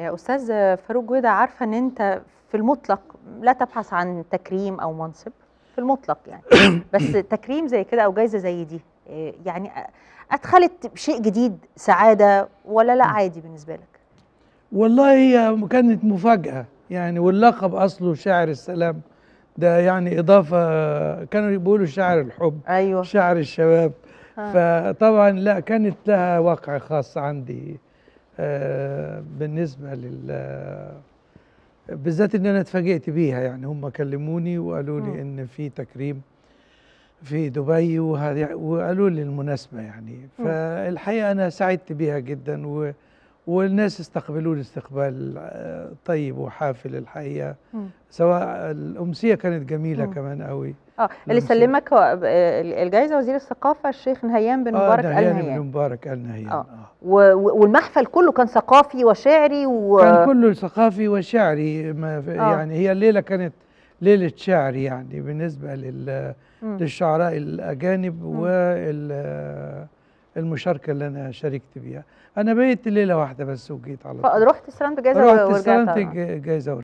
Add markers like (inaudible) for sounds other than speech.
آه، استاذ فاروق جودة عارفه ان انت في المطلق لا تبحث عن تكريم او منصب في المطلق يعني (coughs) بس تكريم زي كده او جايزه زي دي آه، يعني ادخلت شيء جديد سعاده ولا لا عادي بالنسبه لك والله هي كانت مفاجاه يعني واللقب اصله شاعر السلام ده يعني اضافه كانوا بيقولوا شاعر الحب ايوه شاعر الشباب آه. فطبعا لا كانت لها واقع خاص عندي بالنسبه لل بالذات ان انا اتفاجئت بيها يعني هم كلموني وقالوا لي ان في تكريم في دبي وقالوا لي المناسبه يعني فالحقيقه انا سعدت بيها جدا و والناس استقبلوني استقبال آه، طيب وحافل الحقيقه مم. سواء الامسيه كانت جميله مم. كمان قوي اه اللي سلمك آه، الجائزه وزير الثقافه الشيخ نهيان بن آه، مبارك آه نهيان بن مبارك ال نهيان اه, آه. والمحفل كله كان ثقافي وشعري و... كان كله ثقافي وشعري ما آه. يعني هي الليله كانت ليله شعر يعني بالنسبه لل... للشعراء الاجانب وال المشاركه اللي انا شاركت بيها انا بقيت ليله واحده بس وجيت على طول رحت استلمت جايزه ورجعت رحت استلمت جايزه